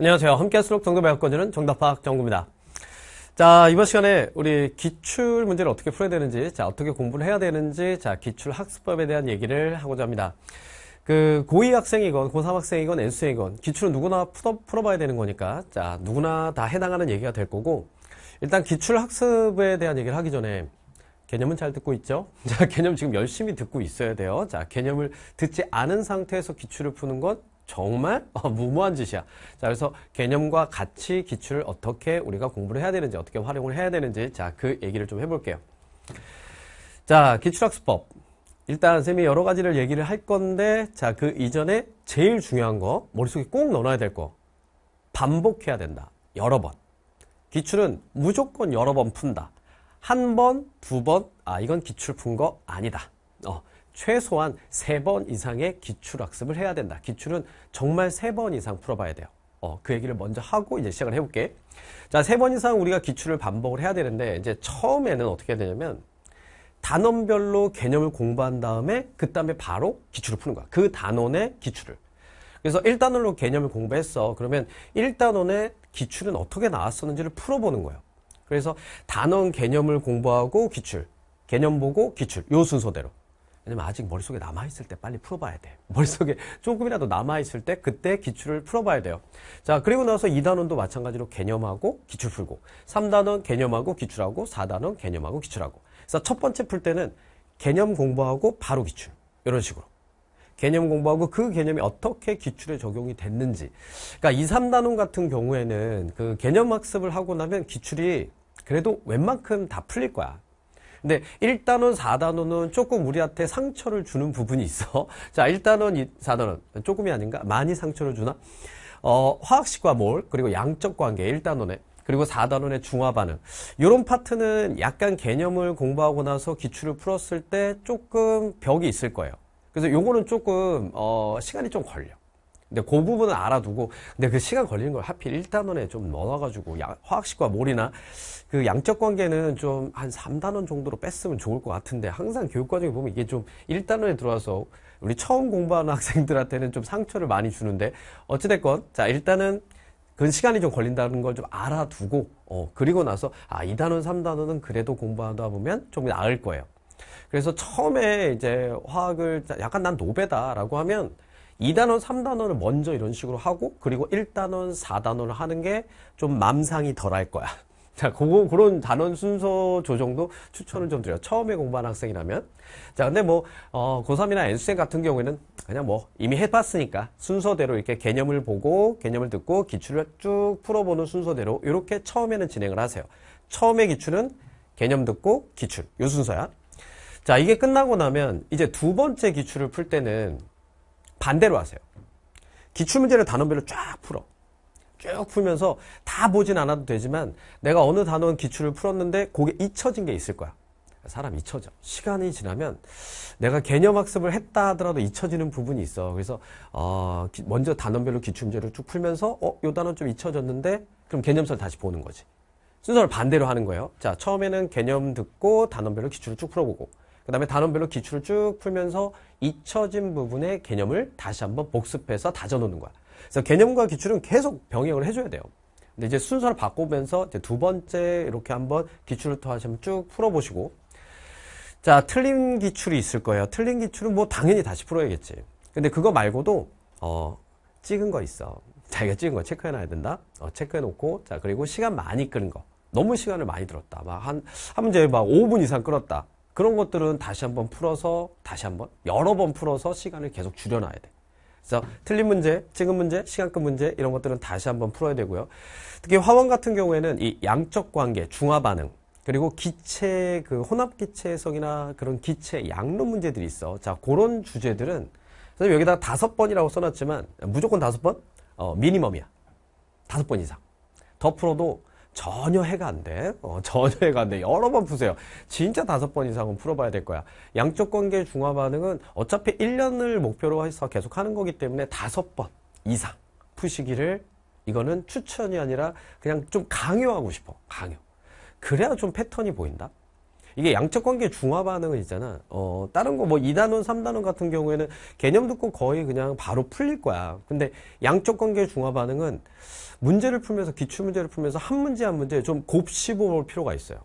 안녕하세요. 함께 수록 정답 영권주는 정답 파악 정구입니다. 자, 이번 시간에 우리 기출 문제를 어떻게 풀어야 되는지, 자, 어떻게 공부를 해야 되는지, 자, 기출 학습법에 대한 얘기를 하고자 합니다. 그 고2 학생이건 고3 학생이건 N수생이건 기출은 누구나 풀어, 풀어봐야 되는 거니까, 자, 누구나 다 해당하는 얘기가 될 거고, 일단 기출 학습에 대한 얘기를 하기 전에 개념은 잘 듣고 있죠? 자, 개념 지금 열심히 듣고 있어야 돼요. 자, 개념을 듣지 않은 상태에서 기출을 푸는 건 정말 어, 무모한 짓이야. 자, 그래서 개념과 가치 기출을 어떻게 우리가 공부를 해야 되는지, 어떻게 활용을 해야 되는지, 자, 그 얘기를 좀 해볼게요. 자, 기출학습법. 일단 쌤이 여러 가지를 얘기를 할 건데, 자, 그 이전에 제일 중요한 거, 머릿속에 꼭 넣어놔야 될 거. 반복해야 된다. 여러 번. 기출은 무조건 여러 번 푼다. 한 번, 두 번, 아, 이건 기출 푼 거 아니다. 어, 최소한 3번 이상의 기출학습을 해야 된다. 기출은 정말 3번 이상 풀어봐야 돼요. 어, 그 얘기를 먼저 하고 이제 시작을 해볼게. 자, 3번 이상 우리가 기출을 반복을 해야 되는데, 이제 처음에는 어떻게 해야 되냐면, 단원별로 개념을 공부한 다음에, 그 다음에 바로 기출을 푸는 거야. 그 단원의 기출을. 그래서 1단원으로 개념을 공부했어. 그러면 1단원의 기출은 어떻게 나왔었는지를 풀어보는 거예요. 그래서 단원 개념을 공부하고 기출, 개념 보고 기출, 요 순서대로. 왜냐면 아직 머릿속에 남아있을 때 빨리 풀어봐야 돼. 머릿속에 조금이라도 남아있을 때 그때 기출을 풀어봐야 돼요. 자, 그리고 나서 2단원도 마찬가지로 개념하고 기출 풀고, 3단원 개념하고 기출하고, 4단원 개념하고 기출하고. 그래서 첫 번째 풀 때는 개념 공부하고 바로 기출. 이런 식으로. 개념 공부하고 그 개념이 어떻게 기출에 적용이 됐는지. 그러니까 2, 3단원 같은 경우에는 그 개념 학습을 하고 나면 기출이 그래도 웬만큼 다 풀릴 거야. 근데 1단원, 4단원은 조금 우리한테 상처를 주는 부분이 있어. 자, 1단원, 4단원. 조금이 아닌가? 많이 상처를 주나? 어, 화학식과 몰, 그리고 양적 관계 1단원에 그리고 4단원의 중화 반응. 이런 파트는 약간 개념을 공부하고 나서 기출을 풀었을 때 조금 벽이 있을 거예요. 그래서 요거는 조금 어, 시간이 좀 걸려. 근데 그 부분은 알아두고 근데 그 시간 걸리는 걸 하필 1단원에 좀 넣어가지고 화학식과 몰이나 그 양적 관계는 좀 한 3단원 정도로 뺐으면 좋을 것 같은데 항상 교육 과정에 보면 이게 좀 1단원에 들어와서 우리 처음 공부하는 학생들한테는 좀 상처를 많이 주는데 어찌됐건 자 일단은 그 시간이 좀 걸린다는 걸 좀 알아두고 어 그리고 나서 아 2단원 3단원은 그래도 공부하다 보면 좀 나을 거예요. 그래서 처음에 이제 화학을 약간 난 노배다라고 하면 2단원, 3단원을 먼저 이런 식으로 하고 그리고 1단원, 4단원을 하는 게 좀 맘상이 덜할 거야. 자, 그거 그런 단원 순서 조정도 추천을 좀 드려요. 처음에 공부한 학생이라면. 자, 근데 뭐 어, 고3이나 N수생 같은 경우에는 그냥 뭐 이미 해 봤으니까 순서대로 이렇게 개념을 보고 개념을 듣고 기출을 쭉 풀어 보는 순서대로 이렇게 처음에는 진행을 하세요. 처음에 기출은 개념 듣고 기출. 요 순서야. 자, 이게 끝나고 나면 이제 두 번째 기출을 풀 때는 반대로 하세요. 기출문제를 단원별로 쫙 풀어. 쭉 풀면서 다 보진 않아도 되지만 내가 어느 단원 기출을 풀었는데 거게 잊혀진 게 있을 거야. 사람 잊혀져. 시간이 지나면 내가 개념 학습을 했다 하더라도 잊혀지는 부분이 있어. 그래서 어, 기, 먼저 단원별로 기출문제를 쭉 풀면서 어, 요 단원 좀 잊혀졌는데 그럼 개념서를 다시 보는 거지. 순서를 반대로 하는 거예요. 자, 처음에는 개념 듣고 단원별로 기출을 쭉 풀어보고 그 다음에 단원별로 기출을 쭉 풀면서 잊혀진 부분의 개념을 다시 한번 복습해서 다져놓는 거야. 그래서 개념과 기출은 계속 병행을 해줘야 돼요. 근데 이제 순서를 바꾸면서 이제 두 번째 이렇게 한번 기출을 더 하시면 쭉 풀어보시고 자 틀린 기출이 있을 거예요. 틀린 기출은 뭐 당연히 다시 풀어야겠지. 근데 그거 말고도 어 찍은 거 있어. 자기가 찍은 거 체크해놔야 된다. 어, 체크해놓고 자 그리고 시간 많이 끄은 거. 너무 시간을 많이 들었다. 막 한 한 문제 막 5분 이상 끌었다. 그런 것들은 다시 한번 풀어서 다시 한번 여러 번 풀어서 시간을 계속 줄여놔야 돼. 그래서 틀린 문제, 찍은 문제, 시간급 문제 이런 것들은 다시 한번 풀어야 되고요. 특히 화원 같은 경우에는 이 양적 관계, 중화 반응 그리고 기체 그 혼합 기체 성이나 그런 기체 양론 문제들이 있어. 자, 그런 주제들은 선생님 여기다 다섯 번이라고 써놨지만 무조건 다섯 번 어, 미니멈이야. 다섯 번 이상. 더 풀어도 전혀 해가 안 돼. 어, 전혀 해가 안 돼. 여러 번 푸세요. 진짜 다섯 번 이상은 풀어봐야 될 거야. 양쪽 관계 중화 반응은 어차피 1년을 목표로 해서 계속 하는 거기 때문에 다섯 번 이상 푸시기를 이거는 추천이 아니라 그냥 좀 강요하고 싶어. 강요. 그래야 좀 패턴이 보인다. 이게 양적 관계 중화 반응은 있잖아. 어, 다른 거 뭐 2단원, 3단원 같은 경우에는 개념 듣고 거의 그냥 바로 풀릴 거야. 근데 양적 관계 중화 반응은 문제를 풀면서 기출 문제를 풀면서 한 문제 한 문제 좀 곱씹어 볼 필요가 있어요.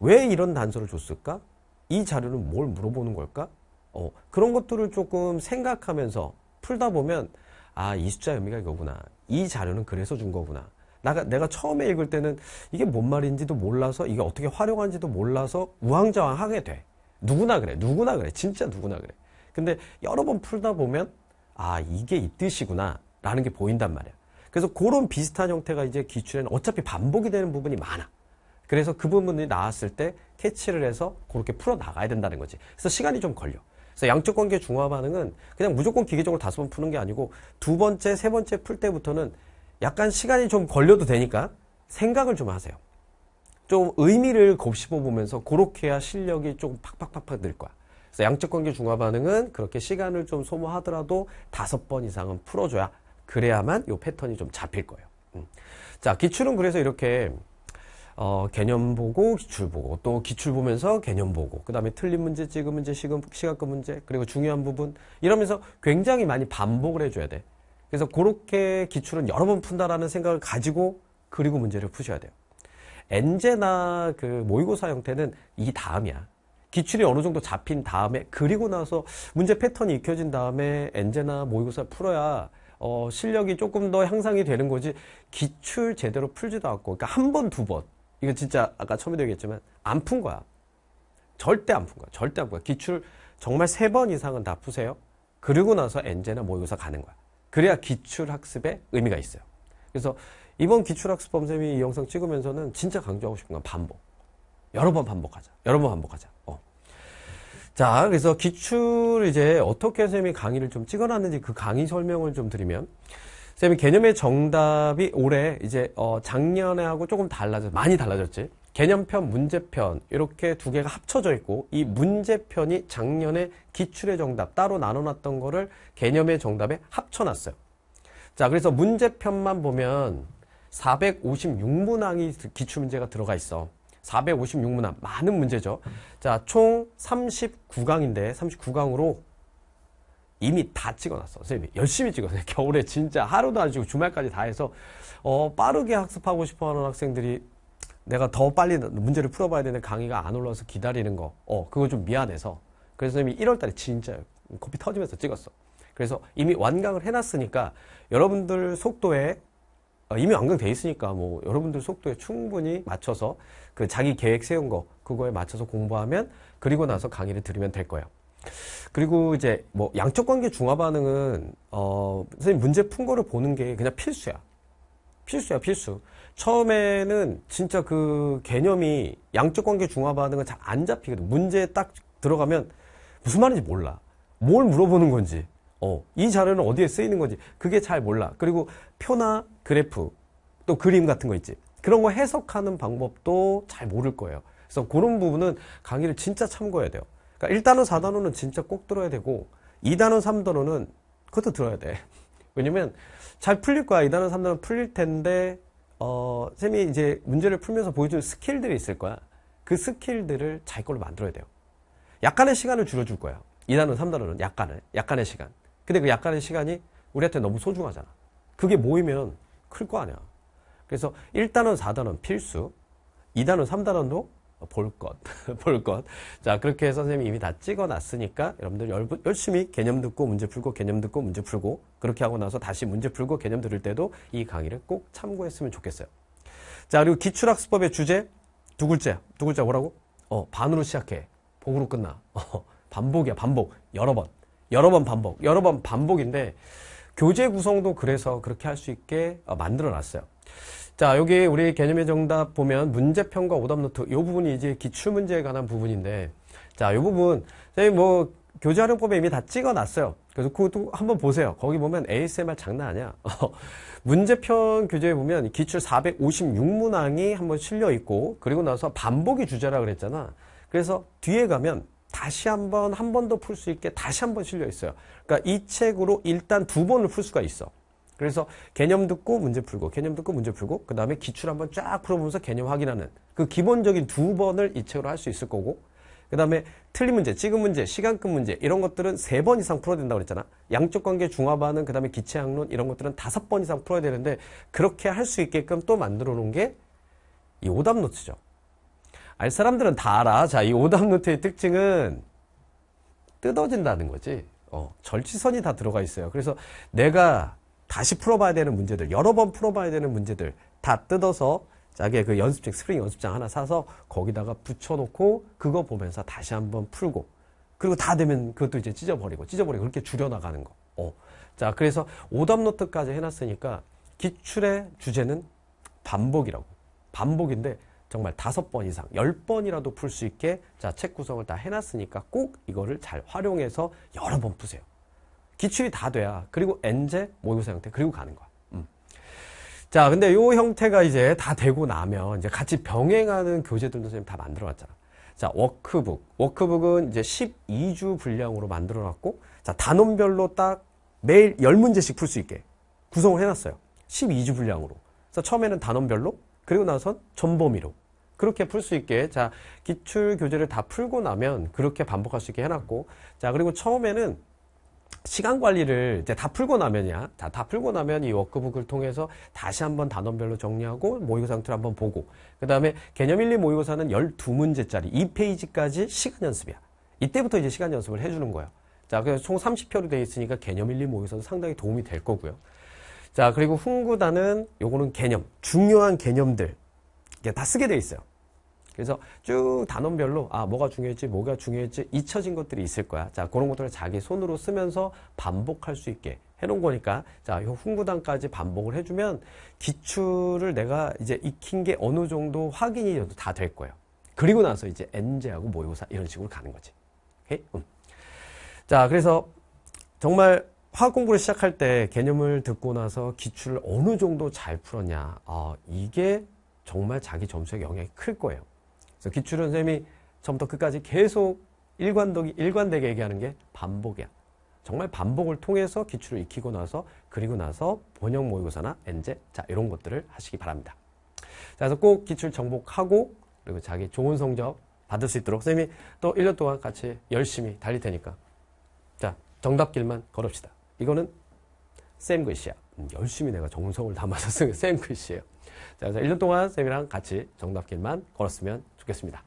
왜 이런 단서를 줬을까? 이 자료는 뭘 물어보는 걸까? 어, 그런 것들을 조금 생각하면서 풀다 보면 아, 이 숫자 의미가 이거구나. 이 자료는 그래서 준 거구나. 내가, 내가 처음에 읽을 때는 이게 뭔 말인지도 몰라서 이게 어떻게 활용하는지도 몰라서 우왕좌왕하게 돼. 누구나 그래. 누구나 그래. 진짜 누구나 그래. 근데 여러 번 풀다 보면 아 이게 이 뜻이구나 라는 게 보인단 말이야. 그래서 그런 비슷한 형태가 이제 기출에는 어차피 반복이 되는 부분이 많아. 그래서 그 부분이 나왔을 때 캐치를 해서 그렇게 풀어 나가야 된다는 거지. 그래서 시간이 좀 걸려. 그래서 양적 관계 중화 반응은 그냥 무조건 기계적으로 다섯 번 푸는 게 아니고 두 번째, 세 번째 풀 때부터는 약간 시간이 좀 걸려도 되니까 생각을 좀 하세요. 좀 의미를 곱씹어 보면서 그렇게 해야 실력이 조금 팍팍팍팍 늘 거야. 그래서 양적 관계 중화 반응은 그렇게 시간을 좀 소모하더라도 다섯 번 이상은 풀어줘야 그래야만 요 패턴이 좀 잡힐 거예요. 음. 자, 기출은 그래서 이렇게 어, 개념 보고 기출 보고 또 기출 보면서 개념 보고 그 다음에 틀린 문제, 찍은 문제, 시금, 시각급 문제 그리고 중요한 부분 이러면서 굉장히 많이 반복을 해줘야 돼. 그래서 그렇게 기출은 여러 번 푼다라는 생각을 가지고 그리고 문제를 푸셔야 돼요. 엔제나 그 모의고사 형태는 이 다음이야. 기출이 어느 정도 잡힌 다음에 그리고 나서 문제 패턴이 익혀진 다음에 엔제나 모의고사 풀어야 어, 실력이 조금 더 향상이 되는 거지 기출 제대로 풀지도 않고 그러니까 한 번 두 번 이거 진짜 아까 처음에도 얘기했지만 안 푼 거야 절대 안 푼 거야 절대 안 푼 거야 기출 정말 세 번 이상은 다 푸세요 그리고 나서 엔제나 모의고사 가는 거야 그래야 기출학습에 의미가 있어요. 그래서 이번 기출학습 범쌤이 이 영상 찍으면서는 진짜 강조하고 싶은 건 반복. 여러 번 반복하자. 여러 번 반복하자. 어. 자, 그래서 기출 이제 어떻게 선생님이 강의를 좀 찍어놨는지 그 강의 설명을 좀 드리면 선생님이 개념의 정답이 올해 이제 어 작년에 하고 조금 달라져 많이 달라졌지. 개념편, 문제편 이렇게 두 개가 합쳐져 있고 이 문제편이 작년에 기출의 정답 따로 나눠놨던 거를 개념의 정답에 합쳐놨어요. 자 그래서 문제편만 보면 456문항이 기출문제가 들어가 있어. 456문항 많은 문제죠. 자 총 39강인데 39강으로 이미 다 찍어놨어. 선생님이 열심히 찍었어요. 겨울에 진짜 하루도 안 쉬고 주말까지 다 해서 어, 빠르게 학습하고 싶어하는 학생들이 내가 더 빨리 문제를 풀어봐야 되는 강의가 안 올라와서 기다리는 거. 어, 그거 좀 미안해서. 그래서 이미 1월 달에 진짜 코피 터지면서 찍었어. 그래서 이미 완강을 해놨으니까 여러분들 속도에 어, 이미 완강돼 있으니까 뭐 여러분들 속도에 충분히 맞춰서 그 자기 계획 세운 거 그거에 맞춰서 공부하면 그리고 나서 강의를 들으면 될 거예요. 그리고 이제 뭐 양적 관계 중화 반응은 어 선생님 문제 푼 거를 보는 게 그냥 필수야. 필수야, 필수. 처음에는 진짜 그 개념이 양적 관계 중화하는 건잘안 잡히거든. 문제에 딱 들어가면 무슨 말인지 몰라. 뭘 물어보는 건지. 어, 이 자료는 어디에 쓰이는 건지. 그게 잘 몰라. 그리고 표나 그래프, 또 그림 같은 거 있지. 그런 거 해석하는 방법도 잘 모를 거예요. 그래서 그런 부분은 강의를 진짜 참고해야 돼요. 그러니까 1단원, 4단원은 진짜 꼭 들어야 되고, 2단원, 3단원은 그것도 들어야 돼. 왜냐면 잘 풀릴 거야. 2단원, 3단원 풀릴 텐데, 어, 쌤이 이제 문제를 풀면서 보여준 스킬들이 있을 거야. 그 스킬들을 자기 걸로 만들어야 돼요. 약간의 시간을 줄여줄 거예요. 2단원, 3단원은 약간의, 약간의 시간. 근데 그 약간의 시간이 우리한테 너무 소중하잖아. 그게 모이면 클 거 아니야. 그래서 1단원, 4단원 필수, 2단원, 3단원도 어, 볼 것, 볼 것. 자, 그렇게 선생님이 이미 다 찍어 놨으니까 여러분들 열, 심히 개념 듣고 문제 풀고 개념 듣고 문제 풀고 그렇게 하고 나서 다시 문제 풀고 개념 들을 때도 이 강의를 꼭 참고했으면 좋겠어요. 자, 그리고 기출학습법의 주제 두 글자. 두 글자 뭐라고? 어, 반으로 시작해. 복으로 끝나. 어, 반복이야, 반복. 여러 번. 여러 번 반복. 여러 번 반복인데 교재 구성도 그래서 그렇게 할 수 있게 어, 만들어 놨어요. 자, 여기 우리 개념의 정답 보면 문제편과 오답노트 요 부분이 이제 기출문제에 관한 부분인데 자, 요 부분 선생님 뭐 교재활용법에 이미 다 찍어놨어요. 그래서 그것도 한번 보세요. 거기 보면 ASMR 장난 아니야. 문제편 교재에 보면 기출 456문항이 한번 실려 있고 그리고 나서 반복이 주제라 그랬잖아. 그래서 뒤에 가면 다시 한번 한 번 더 풀 수 있게 다시 한번 실려 있어요. 그러니까 이 책으로 일단 두 번을 풀 수가 있어. 그래서 개념 듣고 문제 풀고 개념 듣고 문제 풀고 그 다음에 기출 한번 쫙 풀어보면서 개념 확인하는 그 기본적인 두 번을 이 책으로 할 수 있을 거고 그 다음에 틀린 문제, 찍은 문제, 시간급 문제 이런 것들은 세 번 이상 풀어야 된다고 그랬잖아. 양쪽 관계 중화반응, 그 다음에 기체학론 이런 것들은 다섯 번 이상 풀어야 되는데 그렇게 할 수 있게끔 또 만들어 놓은 게 이 오답 노트죠. 알 사람들은 다 알아. 자, 이 오답 노트의 특징은 뜯어진다는 거지. 어, 절취선이다 들어가 있어요. 그래서 내가 다시 풀어봐야 되는 문제들, 여러 번 풀어봐야 되는 문제들 다 뜯어서 자기의 그 연습장, 스프링 연습장 하나 사서 거기다가 붙여놓고 그거 보면서 다시 한번 풀고 그리고 다 되면 그것도 이제 찢어버리고 찢어버리고 그렇게 줄여나가는 거. 어. 자, 그래서 오답 노트까지 해놨으니까 기출의 주제는 반복이라고. 반복인데 정말 다섯 번 이상, 열 번이라도 풀 수 있게 자, 책 구성을 다 해놨으니까 꼭 이거를 잘 활용해서 여러 번 푸세요. 기출이 다 돼야 그리고 엔제 모의고사 형태 그리고 가는 거야. 음. 자, 근데 요 형태가 이제 다 되고 나면 이제 같이 병행하는 교재들도 선생님 다 만들어놨잖아. 자, 워크북. 워크북은 이제 12주 분량으로 만들어놨고, 자, 단원별로 딱 매일 10문제씩 풀 수 있게 구성을 해놨어요. 12주 분량으로. 그래서 처음에는 단원별로, 그리고 나선 전범위로. 그렇게 풀 수 있게, 자, 기출 교재를 다 풀고 나면 그렇게 반복할 수 있게 해놨고, 자, 그리고 처음에는 시간 관리를 이제 다 풀고 나면이야. 다, 다 풀고 나면 이 워크북을 통해서 다시 한번 단원별로 정리하고 모의고사 상태를 한번 보고. 그 다음에 개념 1, 2 모의고사는 12문제짜리 2페이지까지 시간 연습이야. 이때부터 이제 시간 연습을 해주는 거야. 자, 그래서 총 30표로 되어 있으니까 개념 1, 2 모의고사도 상당히 도움이 될 거고요. 자, 그리고 훈구단은 요거는 개념, 중요한 개념들. 이게 다 쓰게 돼 있어요. 그래서 쭉 단원별로 아 뭐가 중요했지 뭐가 중요했지 잊혀진 것들이 있을 거야. 자 그런 것들을 자기 손으로 쓰면서 반복할 수 있게 해놓은 거니까 자 이 훈구단까지 반복을 해주면 기출을 내가 이제 익힌 게 어느 정도 확인이 다 될 거예요. 그리고 나서 이제 엔제하고 모의고사 이런 식으로 가는 거지. 오케이? 음. 자 그래서 정말 화학 공부를 시작할 때 개념을 듣고 나서 기출을 어느 정도 잘 풀었냐. 아, 이게 정말 자기 점수에 영향이 클 거예요. 그래서 기출은 선생님이 처음부터 끝까지 계속 일관되게, 일관되게 얘기하는 게 반복이야. 정말 반복을 통해서 기출을 익히고 나서 그리고 나서 번역 모의고사나 엔제 자 이런 것들을 하시기 바랍니다. 자, 그래서 꼭 기출 정복하고 그리고 자기 좋은 성적 받을 수 있도록 선생님이또 1년 동안 같이 열심히 달릴 테니까 자 정답길만 걸읍시다. 이거는 쌤 글씨야. 음, 열심히 내가 정성을 담아서 쓴쌤 글씨예요. 자, 그래서 1년 동안 쌤이랑 같이 정답길만 걸었으면 좋겠습니다.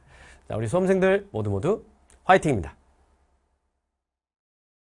자, 우리 수험생들 모두 모두 화이팅입니다.